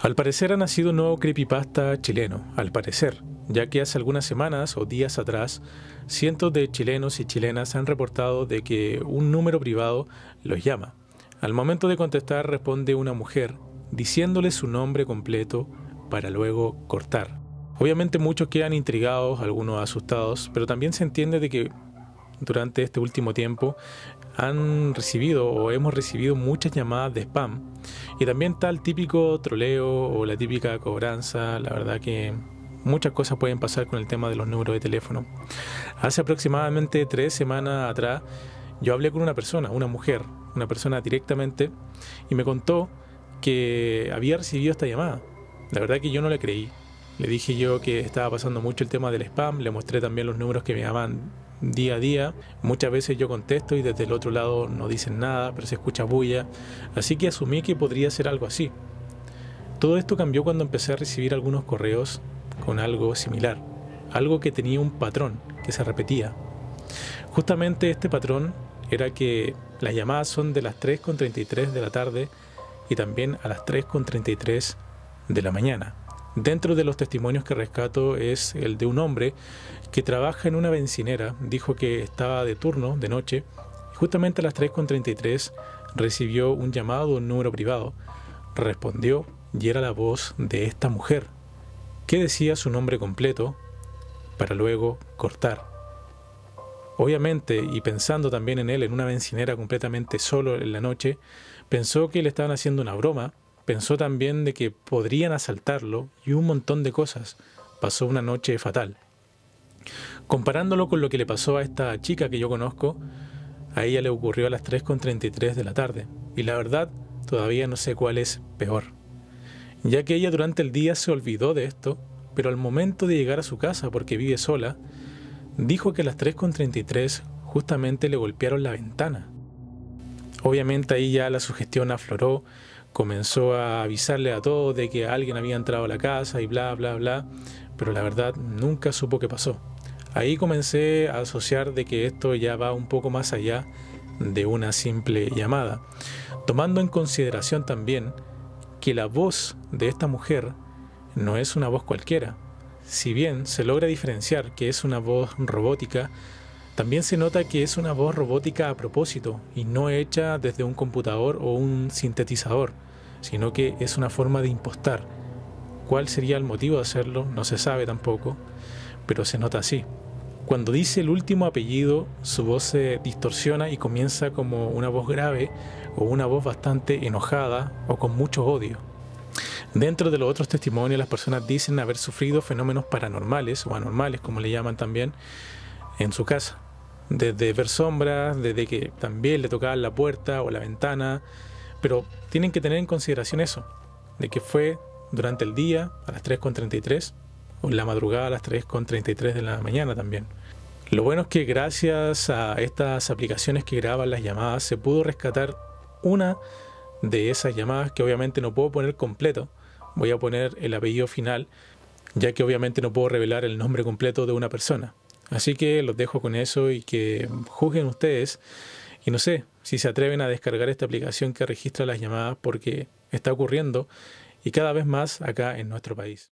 Al parecer ha nacido un nuevo creepypasta chileno, al parecer, ya que hace algunas semanas o días atrás, cientos de chilenos y chilenas han reportado de que un número privado los llama. Al momento de contestar responde una mujer diciéndole su nombre completo para luego cortar. Obviamente muchos quedan intrigados, algunos asustados, pero también se entiende de que durante este último tiempo han recibido o hemos recibido muchas llamadas de spam y también tal típico troleo o la típica cobranza, la verdad que muchas cosas pueden pasar con el tema de los números de teléfono. Hace aproximadamente tres semanas atrás yo hablé con una persona, una mujer, una persona directamente y me contó que había recibido esta llamada. La verdad que yo no le creí. Le dije yo que estaba pasando mucho el tema del spam, le mostré también los números que me llamaban día a día. Muchas veces yo contesto y desde el otro lado no dicen nada, pero se escucha bulla. Así que asumí que podría ser algo así. Todo esto cambió cuando empecé a recibir algunos correos con algo similar, algo que tenía un patrón que se repetía. Justamente este patrón era que las llamadas son de las 3.33 de la tarde y también a las 3.33 de la mañana. Dentro de los testimonios que rescato es el de un hombre que trabaja en una bencinera, dijo que estaba de turno de noche, y justamente a las 3.33 recibió un llamado de un número privado, respondió y era la voz de esta mujer, que decía su nombre completo para luego cortar. Obviamente, y pensando también en él en una bencinera completamente solo en la noche, pensó que le estaban haciendo una broma, Pensó también de que podrían asaltarlo y un montón de cosas. Pasó una noche fatal. Comparándolo con lo que le pasó a esta chica que yo conozco, a ella le ocurrió a las 3.33 de la tarde. Y la verdad, todavía no sé cuál es peor. Ya que ella durante el día se olvidó de esto, pero al momento de llegar a su casa, porque vive sola, dijo que a las 3.33 justamente le golpearon la ventana. Obviamente ahí ya la sugestión afloró comenzó a avisarle a todos de que alguien había entrado a la casa y bla, bla, bla, pero la verdad nunca supo qué pasó. Ahí comencé a asociar de que esto ya va un poco más allá de una simple llamada, tomando en consideración también que la voz de esta mujer no es una voz cualquiera. Si bien se logra diferenciar que es una voz robótica, también se nota que es una voz robótica a propósito y no hecha desde un computador o un sintetizador, sino que es una forma de impostar. ¿Cuál sería el motivo de hacerlo? No se sabe tampoco, pero se nota así. Cuando dice el último apellido, su voz se distorsiona y comienza como una voz grave o una voz bastante enojada o con mucho odio. Dentro de los otros testimonios, las personas dicen haber sufrido fenómenos paranormales o anormales, como le llaman también, en su casa desde ver sombras, desde que también le tocaban la puerta o la ventana, pero tienen que tener en consideración eso, de que fue durante el día a las 3.33 o en la madrugada a las 3.33 de la mañana también. Lo bueno es que gracias a estas aplicaciones que graban las llamadas se pudo rescatar una de esas llamadas que obviamente no puedo poner completo, voy a poner el apellido final, ya que obviamente no puedo revelar el nombre completo de una persona. Así que los dejo con eso y que juzguen ustedes. Y no sé si se atreven a descargar esta aplicación que registra las llamadas porque está ocurriendo y cada vez más acá en nuestro país.